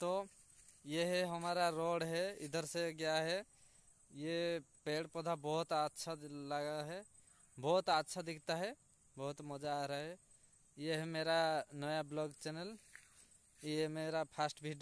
तो ये है हमारा रोड है इधर से गया है ये पेड़ पौधा बहुत अच्छा लगा है बहुत अच्छा दिखता है बहुत मज़ा आ रहा है ये है मेरा नया ब्लॉग चैनल ये मेरा फर्स्ट वीडियो